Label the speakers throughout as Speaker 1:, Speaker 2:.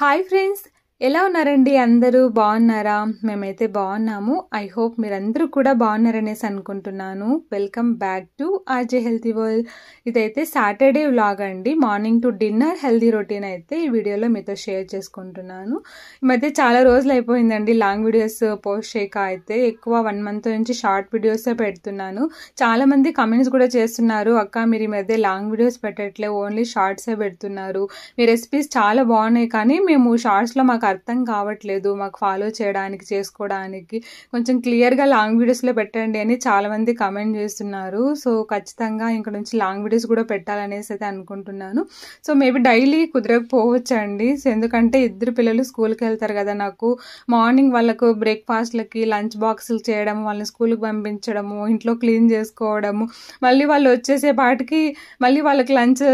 Speaker 1: Hi friends, ఎలా ఉన్నారండి అందరూ బాగున్నారా మేమైతే బాగున్నాము ఐ హోప్ మీరందరూ కూడా బాగున్నారనేసి అనుకుంటున్నాను welcome back to RJ healthy world ఇదైతే సాటర్డే వ్లాగ్ అండి morning to dinner healthy routine అయితే ఈ వీడియోలో మీతో షేర్ చేసుకుంటున్నాను ఈ మధ్య చాలా రోజులు అయిపోయిందండి లాంగ్ వీడియోస్ పోస్ట్ చేయక అయితే ఎక్కువ వన్ మంత్ నుంచి షార్ట్ వీడియోస్ పెడుతున్నాను చాలా మంది కమెంట్స్ కూడా చేస్తున్నారు అక్క మీరు ఈ మధ్య లాంగ్ వీడియోస్ పెట్టట్లే ఓన్లీ షార్ట్సే పెడుతున్నారు మీ రెసిపీస్ చాలా బాగున్నాయి కానీ మేము షార్ట్స్లో మాకు అర్థం కావట్లేదు మాకు ఫాలో చేయడానికి చేసుకోవడానికి కొంచెం క్లియర్గా లాంగ్ వీడియోస్లో పెట్టండి అని చాలామంది కమెంట్ చేస్తున్నారు సో ఖచ్చితంగా ఇంక నుంచి లాంగ్ వీడియోస్ కూడా పెట్టాలనేసి అయితే అనుకుంటున్నాను సో మేబీ డైలీ కుదరకపోవచ్చు అండి ఎందుకంటే ఇద్దరు పిల్లలు స్కూల్కి వెళ్తారు కదా నాకు మార్నింగ్ వాళ్ళకు బ్రేక్ఫాస్ట్లకి లంచ్ బాక్సులు చేయడం వాళ్ళని స్కూల్కి పంపించడము ఇంట్లో క్లీన్ చేసుకోవడము మళ్ళీ వాళ్ళు వచ్చేసేపాటికి మళ్ళీ వాళ్ళకి లంచ్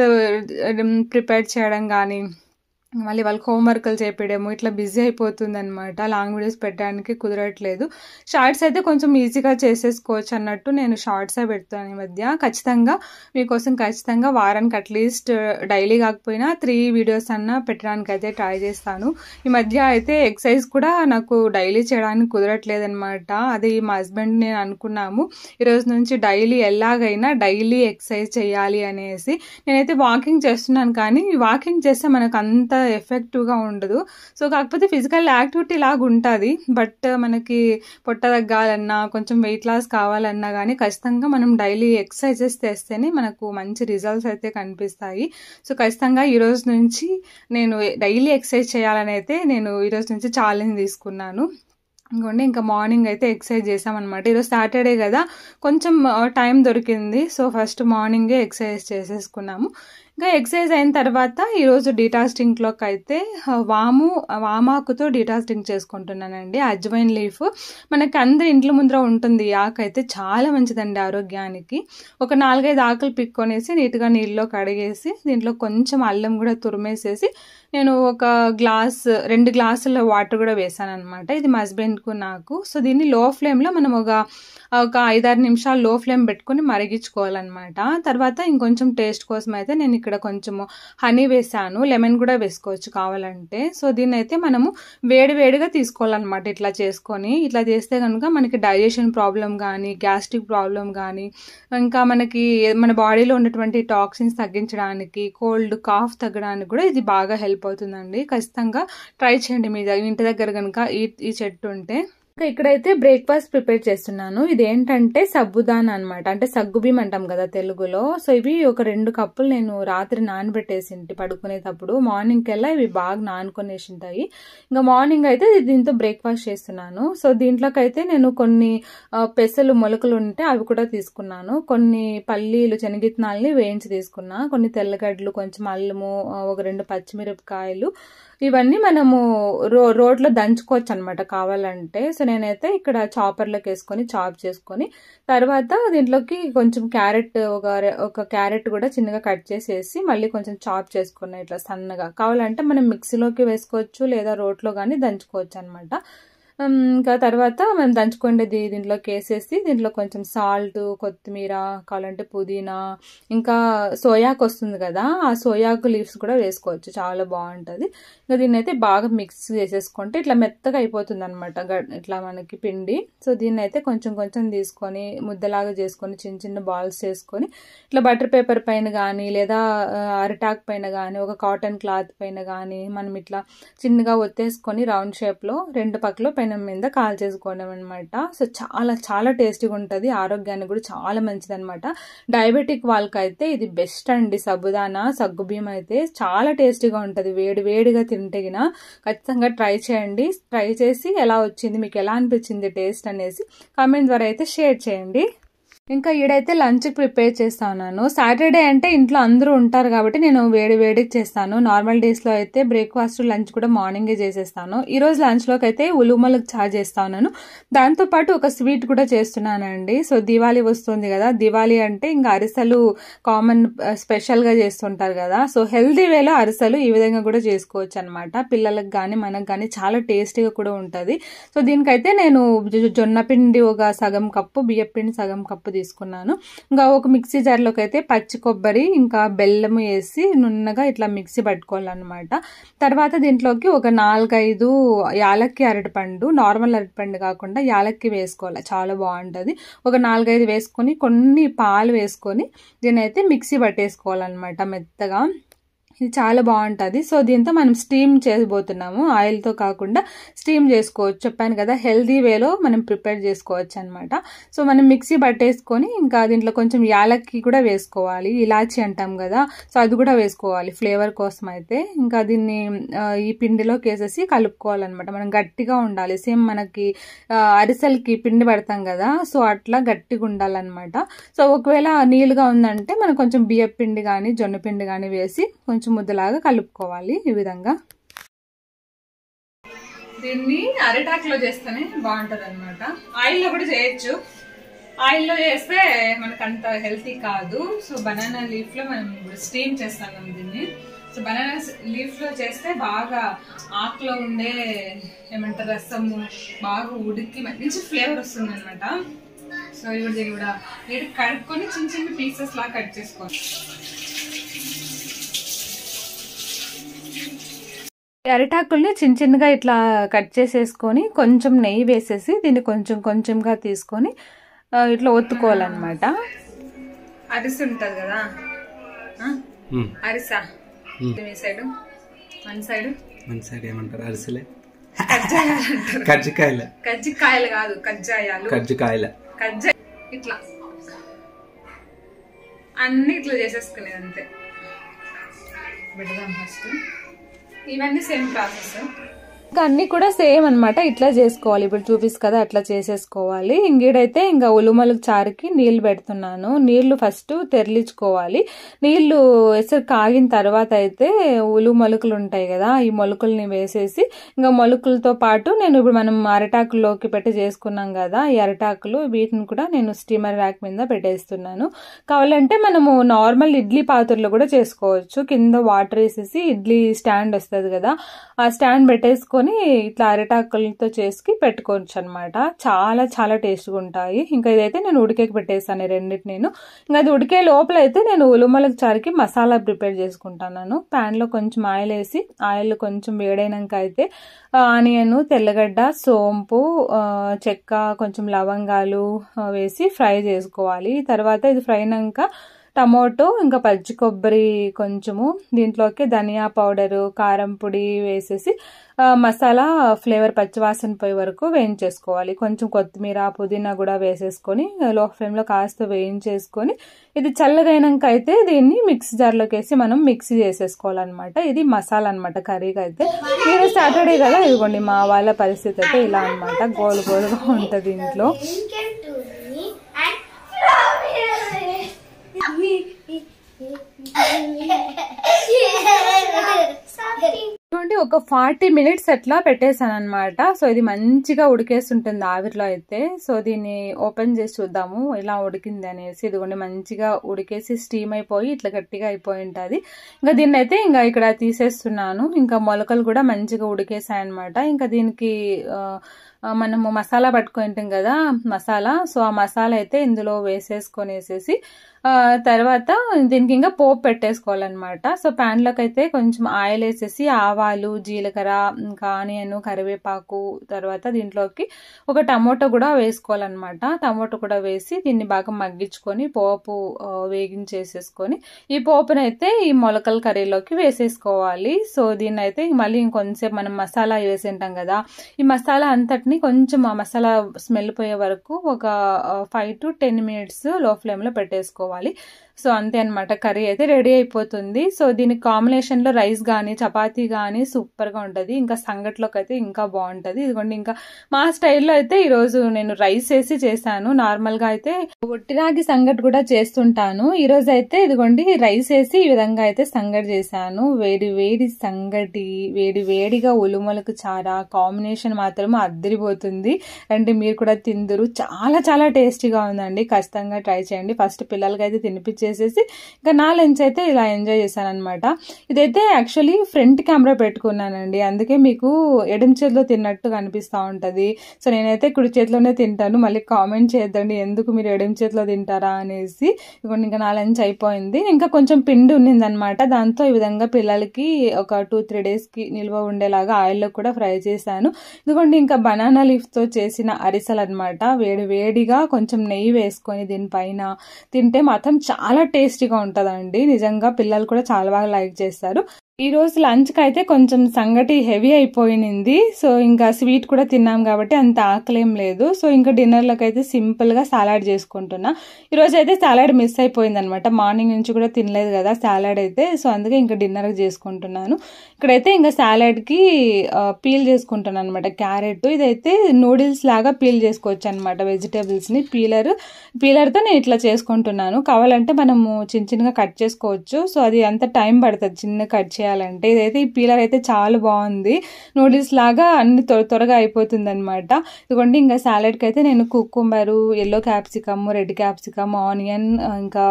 Speaker 1: ప్రిపేర్ చేయడం కానీ మళ్ళీ వాళ్ళకి హోంవర్క్లు చేపించడము ఇట్లా బిజీ అయిపోతుంది అనమాట లాంగ్ వీడియోస్ పెట్టడానికి కుదరట్లేదు షార్ట్స్ అయితే కొంచెం ఈజీగా చేసేసుకోవచ్చు అన్నట్టు నేను షార్ట్సే పెడతాను ఈ మధ్య ఖచ్చితంగా మీకోసం ఖచ్చితంగా వారానికి అట్లీస్ట్ డైలీ కాకపోయినా త్రీ వీడియోస్ అన్న పెట్టడానికి అయితే ట్రై చేస్తాను ఈ మధ్య అయితే ఎక్సర్సైజ్ కూడా నాకు డైలీ చేయడానికి కుదరట్లేదు అనమాట అది మా హస్బెండ్ నేను అనుకున్నాము ఈరోజు నుంచి డైలీ ఎలాగైనా డైలీ ఎక్సర్సైజ్ చేయాలి అనేసి నేనైతే వాకింగ్ చేస్తున్నాను కానీ వాకింగ్ చేస్తే మనకు అంత ఎఫెక్టివ్గా ఉండదు సో కాకపోతే ఫిజికల్ యాక్టివిటీ లాగా ఉంటుంది బట్ మనకి పొట్ట తగ్గాలన్నా కొంచెం వెయిట్ లాస్ కావాలన్నా కానీ ఖచ్చితంగా మనం డైలీ ఎక్సర్సైజెస్ చేస్తేనే మనకు మంచి రిజల్ట్స్ అయితే కనిపిస్తాయి సో ఖచ్చితంగా ఈరోజు నుంచి నేను డైలీ ఎక్సర్సైజ్ చేయాలని అయితే నేను ఈరోజు నుంచి ఛాలెంజ్ తీసుకున్నాను ఇంకోండి ఇంకా మార్నింగ్ అయితే ఎక్సర్సైజ్ చేసామన్నమాట ఈరోజు సాటర్డే కదా కొంచెం టైం uh, దొరికింది సో ఫస్ట్ మార్నింగే ఎక్సర్సైజ్ చేసేసుకున్నాము ఇంకా ఎక్సర్సైజ్ అయిన తర్వాత ఈరోజు డీటాస్టింగ్లోకి అయితే వాము వామాకుతో డీటాస్టింగ్ చేసుకుంటున్నానండి అజ్వైన్ లీఫ్ మనకి అందరి ఇంట్లో ముందర ఉంటుంది ఆకు అయితే చాలా మంచిదండి ఆరోగ్యానికి ఒక నాలుగైదు ఆకులు పిక్కొనేసి నీట్గా నీళ్ళలో కడిగేసి దీంట్లో కొంచెం అల్లం కూడా తురిమేసేసి నేను ఒక గ్లాస్ రెండు గ్లాసుల వాటర్ కూడా వేసాను అనమాట ఇది మా హస్బెండ్కు నాకు సో దీన్ని లో ఫ్లేమ్లో మనం ఒక ఒక ఐదారు నిమిషాలు లో ఫ్లేమ్ పెట్టుకుని మరిగించుకోవాలన్నమాట తర్వాత ఇంకొంచెం టేస్ట్ కోసం అయితే నేను ఇక్కడ కొంచెము హనీ వేసాను లెమన్ కూడా వేసుకోవచ్చు కావాలంటే సో దీన్నైతే మనము వేడి వేడిగా తీసుకోవాలన్నమాట ఇట్లా చేసుకొని ఇట్లా చేస్తే కనుక మనకి డైజెషన్ ప్రాబ్లం కానీ గ్యాస్ట్రిక్ ప్రాబ్లం కానీ ఇంకా మనకి మన బాడీలో ఉన్నటువంటి టాక్సిన్స్ తగ్గించడానికి కోల్డ్ కాఫ్ తగ్గడానికి కూడా ఇది బాగా హెల్ప్ అవుతుందండి ఖచ్చితంగా ట్రై చేయండి మీ ఇంటి దగ్గర కనుక ఈ ఈ చెట్టు ఉంటే ఇక్కడైతే బ్రేక్ఫాస్ట్ ప్రిపేర్ చేస్తున్నాను ఇదేంటంటే సబ్బుదాన్ అనమాట అంటే సగ్గుబియ్యం అంటాం కదా తెలుగులో సో ఇవి ఒక రెండు కప్పులు నేను రాత్రి నానబెట్టేసింటి పడుకునేటప్పుడు మార్నింగ్ కెల్లా ఇవి బాగా నానుకునేసి ఉంటాయి ఇంకా మార్నింగ్ అయితే దీంతో బ్రేక్ఫాస్ట్ చేస్తున్నాను సో దీంట్లోకి నేను కొన్ని పెసలు మొలకలు ఉంటే అవి కూడా తీసుకున్నాను కొన్ని పల్లీలు శనగిత్నాలని వేయించి తీసుకున్నా కొన్ని తెల్లగడ్డలు కొంచెం అల్లము ఒక రెండు పచ్చిమిరపకాయలు ఇవన్నీ మనము రో రోడ్లో దంచుకోవచ్చు అనమాట కావాలంటే సో నేనైతే ఇక్కడ చాపర్లోకి వేసుకొని చాప్ చేసుకొని తర్వాత దీంట్లోకి కొంచెం క్యారెట్ ఒక క్యారెట్ కూడా చిన్నగా కట్ చేసేసి మళ్ళీ కొంచెం చాప్ చేసుకున్నాయి ఇట్లా సన్నగా కావాలంటే మనం మిక్సీలోకి వేసుకోవచ్చు లేదా రోట్లో కానీ దంచుకోవచ్చు అనమాట ఇంకా తర్వాత మేము దంచుకుండేది దీంట్లోకి వేసేసి దీంట్లో కొంచెం సాల్ట్ కొత్తిమీర కావాలంటే పుదీనా ఇంకా సోయాకు వస్తుంది కదా ఆ సోయాకు లీవ్స్ కూడా వేసుకోవచ్చు చాలా బాగుంటుంది ఇంకా దీన్ని అయితే బాగా మిక్స్ చేసేసుకుంటే ఇట్లా మెత్తగా అయిపోతుంది అనమాట ఇట్లా మనకి పిండి సో దీన్ని అయితే కొంచెం కొంచెం తీసుకొని ముద్దలాగా చేసుకొని చిన్న చిన్న బాల్స్ చేసుకొని ఇట్లా బటర్ పేపర్ పైన కానీ లేదా అరిటాక్ పైన కానీ ఒక కాటన్ క్లాత్ పైన కానీ మనం ఇట్లా చిన్నగా ఒత్తేసుకొని రౌండ్ షేప్లో రెండు పక్కలో పైన పెనం మీద కాల్ చేసుకోవడం అనమాట సో చాలా చాలా టేస్టీగా ఉంటుంది ఆరోగ్యానికి కూడా చాలా మంచిదనమాట డయాబెటిక్ అయితే ఇది బెస్ట్ అండి సబుదానా సగ్గుబియ్యం అయితే చాలా టేస్టీగా ఉంటుంది వేడి వేడిగా తింటేగిన ఖచ్చితంగా ట్రై చేయండి ట్రై చేసి ఎలా వచ్చింది మీకు ఎలా అనిపించింది టేస్ట్ అనేసి కామెంట్ ద్వారా అయితే షేర్ చేయండి ఇంకా ఈడైతే లంచ్ ప్రిపేర్ చేస్తా ఉన్నాను సాటర్డే అంటే ఇంట్లో అందరూ ఉంటారు కాబట్టి నేను వేడి వేడికి చేస్తాను నార్మల్ డేస్లో అయితే బ్రేక్ఫాస్ట్ లంచ్ కూడా మార్నింగే చేసేస్తాను ఈరోజు లంచ్లోకి అయితే ఉలుమలకు ఛార్జ్ ఉన్నాను దాంతోపాటు ఒక స్వీట్ కూడా చేస్తున్నానండి సో దివాళీ వస్తుంది కదా దివాళీ అంటే ఇంకా అరిసెలు కామన్ స్పెషల్గా చేస్తుంటారు కదా సో హెల్దీ వేలో అరిసెలు ఈ విధంగా కూడా చేసుకోవచ్చు అనమాట పిల్లలకు కానీ మనకు కానీ చాలా టేస్టీగా కూడా ఉంటుంది సో దీనికైతే నేను జొన్న పిండి ఒక సగం కప్పు బియ్యపిండి సగం కప్పు తీసుకున్నాను ఇంకా ఒక మిక్సీ జార్లోకి అయితే పచ్చి కొబ్బరి ఇంకా బెల్లము వేసి నున్నగా ఇట్లా మిక్సీ పట్టుకోవాలన్నమాట తర్వాత దీంట్లోకి ఒక నాలుగైదు యాలక్కి అరటిపండు నార్మల్ అరటిపండు కాకుండా యాలక్కి వేసుకోవాలి చాలా బాగుంటుంది ఒక నాలుగైదు వేసుకొని కొన్ని పాలు వేసుకొని అయితే మిక్సీ పట్టేసుకోవాలన్నమాట మెత్తగా ఇది చాలా బాగుంటుంది సో దీంతో మనం స్టీమ్ చేయబోతున్నాము ఆయిల్తో కాకుండా స్టీమ్ చేసుకోవచ్చు చెప్పాను కదా హెల్దీ వేలో మనం ప్రిపేర్ చేసుకోవచ్చు అనమాట సో మనం మిక్సీ పట్టేసుకొని ఇంకా దీంట్లో కొంచెం యాలక్కి కూడా వేసుకోవాలి ఇలాచి అంటాం కదా సో అది కూడా వేసుకోవాలి ఫ్లేవర్ కోసం అయితే ఇంకా దీన్ని ఈ పిండిలోకి వేసేసి కలుపుకోవాలన్నమాట మనం గట్టిగా ఉండాలి సేమ్ మనకి అరిసెలకి పిండి పడతాం కదా సో అట్లా గట్టిగా ఉండాలన్నమాట సో ఒకవేళ నీళ్ళుగా ఉందంటే మనం కొంచెం బియ్య పిండి కానీ జొన్న పిండి కానీ వేసి కొంచెం కొంచెం ముద్దలాగా కలుపుకోవాలి ఈ విధంగా దీన్ని అరిటాకులో చేస్తేనే బాగుంటుంది అనమాట ఆయిల్లో కూడా చేయొచ్చు ఆయిల్లో చేస్తే మనకు అంత హెల్తీ కాదు సో బనానా లీఫ్లో మనం ఇప్పుడు స్టీమ్ చేస్తాం దీన్ని సో బనానా లీఫ్లో చేస్తే బాగా ఆకులో ఉండే ఏమంటారు రసము బాగా ఉడికి మంచి ఫ్లేవర్ వస్తుంది అనమాట సో ఇప్పుడు దీన్ని కూడా నీట్ కడుక్కొని చిన్న చిన్న పీసెస్ లా కట్ చేసుకోవాలి ఎరటాకుల్ని చిన్న చిన్నగా ఇట్లా కట్ చేసేసుకొని కొంచెం నెయ్యి వేసేసి దీన్ని కొంచెం కొంచెంగా తీసుకొని ఇట్లా ఒత్తుకోవాలన్నమాట అరిసి ఉంటుంది కదా అరిసా సైడ్ సైడ్ కజ్జికాయలు కాదు కజ్జాయాలు ఇట్లా అన్ని ఇట్లా చేసేసుకునేది అంతే పెడదాం ఫస్ట్ ఇవన్నీ సేమ్ ప్రాసెస్ ఇంకా అన్నీ కూడా సేమ్ అనమాట ఇట్లా చేసుకోవాలి ఇప్పుడు చూపిస్తు కదా అట్లా చేసేసుకోవాలి ఇంగిడైతే ఇంకా ఉలుమలు చారుకి నీళ్ళు పెడుతున్నాను నీళ్లు ఫస్ట్ తెరలించుకోవాలి నీళ్లు ఎసరు కాగిన తర్వాత అయితే ఉలు మొలకలు ఉంటాయి కదా ఈ మొలకల్ని వేసేసి ఇంకా మొలకలతో పాటు నేను ఇప్పుడు మనం అరటాకులోకి పెట్టి చేసుకున్నాం కదా ఈ అరటాకులు వీటిని కూడా నేను స్టీమర్ ర్యాక్ మీద పెట్టేస్తున్నాను కావాలంటే మనము నార్మల్ ఇడ్లీ పాత్రలో కూడా చేసుకోవచ్చు కింద వాటర్ వేసేసి ఇడ్లీ స్టాండ్ వస్తుంది కదా ఆ స్టాండ్ పెట్టేసుకొని తీసుకొని ఇట్లా అరిటాకులతో చేసి పెట్టుకోవచ్చు అనమాట చాలా చాలా టేస్ట్గా ఉంటాయి ఇంకా ఇదైతే నేను ఉడికేకి పెట్టేసాను రెండింటి నేను ఇంకా అది ఉడికే లోపల అయితే నేను ఉలుమలకు చారికి మసాలా ప్రిపేర్ చేసుకుంటాను ప్యాన్లో కొంచెం ఆయిల్ వేసి ఆయిల్ కొంచెం వేడైనాక అయితే ఆనియన్ తెల్లగడ్డ సోంపు చెక్క కొంచెం లవంగాలు వేసి ఫ్రై చేసుకోవాలి తర్వాత ఇది ఫ్రైనాక టమోటో ఇంకా పచ్చి కొబ్బరి కొంచెము దీంట్లోకి ధనియా పౌడరు కారం పొడి వేసేసి మసాలా ఫ్లేవర్ పచ్చివాసన పొయ్యి వరకు వేయించేసుకోవాలి కొంచెం కొత్తిమీర పుదీనా కూడా వేసేసుకొని లో ఫ్లేమ్లో కాస్త వేయించేసుకొని ఇది చల్లగైనాక అయితే దీన్ని మిక్సీ జార్లోకి వేసి మనం మిక్సీ చేసేసుకోవాలన్నమాట ఇది మసాలా అనమాట కర్రీకి అయితే మీరు సాటర్డే కదా ఇదిగోండి మా వాళ్ళ పరిస్థితి అయితే ఇలా అనమాట గోలు గోలుగా ఉంటుంది ఇంట్లో చూడండి ఒక ఫార్టీ మినిట్స్ అట్లా పెట్టేశాను అనమాట సో ఇది మంచిగా ఉడికేస్తుంటుంది ఆవిరిలో అయితే సో దీన్ని ఓపెన్ చేసి చూద్దాము ఇలా ఉడికింది అనేసి ఇదిగోండి మంచిగా ఉడికేసి స్టీమ్ అయిపోయి ఇట్లా గట్టిగా అయిపోయి ఉంటుంది ఇంకా దీన్ని అయితే ఇంకా ఇక్కడ తీసేస్తున్నాను ఇంకా మొలకలు కూడా మంచిగా ఉడికేసాయి అనమాట ఇంకా దీనికి మనము మసాలా ఉంటాం కదా మసాలా సో ఆ మసాలా అయితే ఇందులో వేసేసుకొని వేసేసి తర్వాత దీనికి ఇంకా పోపు పెట్టేసుకోవాలన్నమాట సో ప్యాన్లోకి అయితే కొంచెం ఆయిల్ వేసేసి ఆవాలు జీలకర్ర ఇంకా ఆనియన్ కరివేపాకు తర్వాత దీంట్లోకి ఒక టమోటో కూడా వేసుకోవాలన్నమాట టమోటో కూడా వేసి దీన్ని బాగా మగ్గించుకొని పోపు వేగించేసేసుకొని ఈ పోపునైతే ఈ మొలకల కర్రీలోకి వేసేసుకోవాలి సో దీన్ని అయితే మళ్ళీ ఇంకొంతసేపు మనం మసాలా ఉంటాం కదా ఈ మసాలా అంతటిని వీటిని కొంచెం ఆ మసాలా స్మెల్ పోయే వరకు ఒక ఫైవ్ టు టెన్ మినిట్స్ లో ఫ్లేమ్లో పెట్టేసుకోవాలి సో అంతే అనమాట కర్రీ అయితే రెడీ అయిపోతుంది సో దీని కాంబినేషన్లో రైస్ కానీ చపాతీ కానీ సూపర్గా ఉంటుంది ఇంకా సంగట్లోకి అయితే ఇంకా బాగుంటుంది ఇదిగోండి ఇంకా మా స్టైల్లో అయితే ఈరోజు నేను రైస్ వేసి చేశాను నార్మల్గా అయితే ఒట్టిరాగి సంగటి కూడా చేస్తుంటాను ఈరోజు అయితే ఇదిగోండి రైస్ వేసి ఈ విధంగా అయితే సంగటి చేశాను వేడి వేడి సంగటి వేడి వేడిగా ఉలుమలకు చారా కాంబినేషన్ మాత్రం అద్దరిపోతుంది అండ్ మీరు కూడా తిందురు చాలా చాలా టేస్టీగా ఉందండి ఖచ్చితంగా ట్రై చేయండి ఫస్ట్ పిల్లలకైతే తినిపించే చేసేసి ఇంకా నా లెన్స్ అయితే ఇలా ఎంజాయ్ చేశాను అనమాట ఇదైతే యాక్చువల్లీ ఫ్రంట్ కెమెరా పెట్టుకున్నానండి అందుకే మీకు ఎడం చేతిలో తిన్నట్టు కనిపిస్తూ ఉంటుంది సో నేనైతే కుడి చేతిలోనే తింటాను మళ్ళీ కామెంట్ చేద్దండి ఎందుకు మీరు ఎడం చేతిలో తింటారా అనేసి ఇప్పుడు ఇంకా నా లెన్స్ అయిపోయింది ఇంకా కొంచెం పిండి ఉన్నిందనమాట దాంతో ఈ విధంగా పిల్లలకి ఒక టూ త్రీ డేస్కి నిల్వ ఉండేలాగా ఆయిల్లో కూడా ఫ్రై చేశాను ఇదిగోండి ఇంకా బనానా లీఫ్తో చేసిన అరిసెలు అనమాట వేడి వేడిగా కొంచెం నెయ్యి వేసుకొని దీనిపైన తింటే మాత్రం చాలా చాలా టేస్టీగా ఉంటుందండి నిజంగా పిల్లలు కూడా చాలా బాగా లైక్ చేస్తారు ఈరోజు లంచ్కి అయితే కొంచెం సంగటి హెవీ అయిపోయింది సో ఇంకా స్వీట్ కూడా తిన్నాం కాబట్టి అంత ఆకలేం లేదు సో ఇంకా డిన్నర్లకు అయితే సింపుల్గా సాలాడ్ చేసుకుంటున్నా ఈరోజు అయితే సాలాడ్ మిస్ అయిపోయింది అనమాట మార్నింగ్ నుంచి కూడా తినలేదు కదా సాలాడ్ అయితే సో అందుకే ఇంకా డిన్నర్ చేసుకుంటున్నాను ఇక్కడైతే ఇంకా సాలాడ్కి పీల్ చేసుకుంటున్నాను అనమాట క్యారెట్ ఇదైతే నూడిల్స్ లాగా పీల్ చేసుకోవచ్చు అనమాట వెజిటేబుల్స్ని పీలర్ పీలర్తో నేను ఇట్లా చేసుకుంటున్నాను కావాలంటే మనము చిన్న చిన్నగా కట్ చేసుకోవచ్చు సో అది అంత టైం పడుతుంది చిన్న కట్ చేయాలంటే ఇదైతే ఈ పీలర్ అయితే చాలా బాగుంది నూడిల్స్ లాగా అన్ని త్వర త్వరగా అయిపోతుంది అనమాట ఇదిగోండి ఇంకా సాలెడ్కి అయితే నేను cucumber yellow capsicum red capsicum onion ఇంకా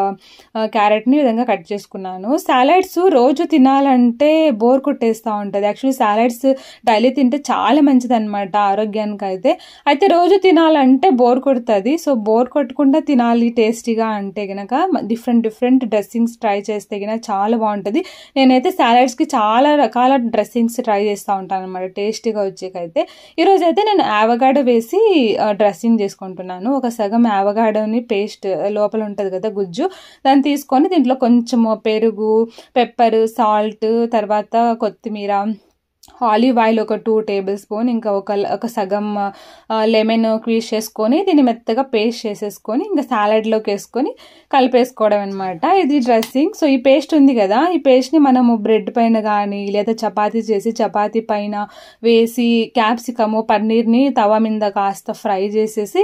Speaker 1: క్యారెట్ని విధంగా కట్ చేసుకున్నాను సాలెడ్స్ రోజు తినాలంటే బోర్ కొట్టేస్తూ ఉంటుంది యాక్చువల్లీ సాలెడ్స్ డైలీ తింటే చాలా మంచిది అనమాట ఆరోగ్యానికి అయితే అయితే రోజు తినాలంటే బోర్ కొడుతుంది సో బోర్ కొట్టకుండా తినాలి టేస్టీగా అంటే కనుక డిఫరెంట్ డిఫరెంట్ డ్రెస్సింగ్స్ ట్రై చేస్తే కనుక చాలా బాగుంటుంది నేనైతే సాలెడ్ బ్రైడ్స్కి చాలా రకాల డ్రెస్సింగ్స్ ట్రై చేస్తూ ఉంటాను అనమాట టేస్టీగా వచ్చేకైతే ఈరోజు అయితే నేను యావగాడ వేసి డ్రెస్సింగ్ చేసుకుంటున్నాను ఒక సగం యావగాడని పేస్ట్ లోపల ఉంటుంది కదా గుజ్జు దాన్ని తీసుకొని దీంట్లో కొంచెము పెరుగు పెప్పర్ సాల్ట్ తర్వాత కొత్తిమీర ఆలివ్ ఆయిల్ ఒక టూ టేబుల్ స్పూన్ ఇంకా ఒక ఒక సగం లెమన్ క్వీజ్ చేసుకొని దీన్ని మెత్తగా పేస్ట్ చేసేసుకొని ఇంకా సాలడ్లోకి వేసుకొని కలిపేసుకోవడం అనమాట ఇది డ్రెస్సింగ్ సో ఈ పేస్ట్ ఉంది కదా ఈ పేస్ట్ని మనము బ్రెడ్ పైన కానీ లేదా చపాతి చేసి చపాతి పైన వేసి క్యాప్సికము పన్నీర్ని తవ మీద కాస్త ఫ్రై చేసేసి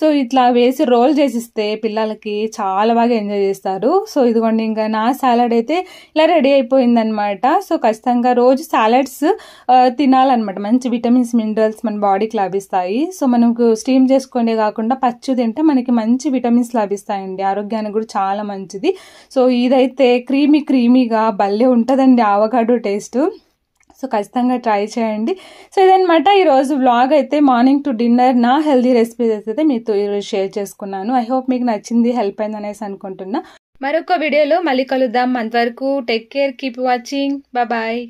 Speaker 1: సో ఇట్లా వేసి రోల్ చేసిస్తే పిల్లలకి చాలా బాగా ఎంజాయ్ చేస్తారు సో ఇదిగోండి ఇంకా నా సాలడ్ అయితే ఇలా రెడీ అయిపోయిందనమాట సో ఖచ్చితంగా రోజు సాలడ్స్ తినాలన్నమాట మంచి విటమిన్స్ మినరల్స్ మన బాడీకి లభిస్తాయి సో మనకు స్టీమ్ చేసుకునే కాకుండా పచ్చు తింటే మనకి మంచి విటమిన్స్ లభిస్తాయండి ఆరోగ్యానికి కూడా చాలా మంచిది సో ఇదైతే క్రీమీ క్రీమీగా భలే ఉంటుందండి ఆవకాడు టేస్ట్ సో ఖచ్చితంగా ట్రై చేయండి సో ఇదనమాట ఈరోజు వ్లాగ్ అయితే మార్నింగ్ టు డిన్నర్ నా హెల్దీ రెసిపీస్ అయితే మీతో ఈరోజు షేర్ చేసుకున్నాను ఐ హోప్ మీకు నచ్చింది హెల్ప్ అయింది అనేసి అనుకుంటున్నా మరొక వీడియోలో మళ్ళీ కలుద్దాం అంతవరకు take care keep watching bye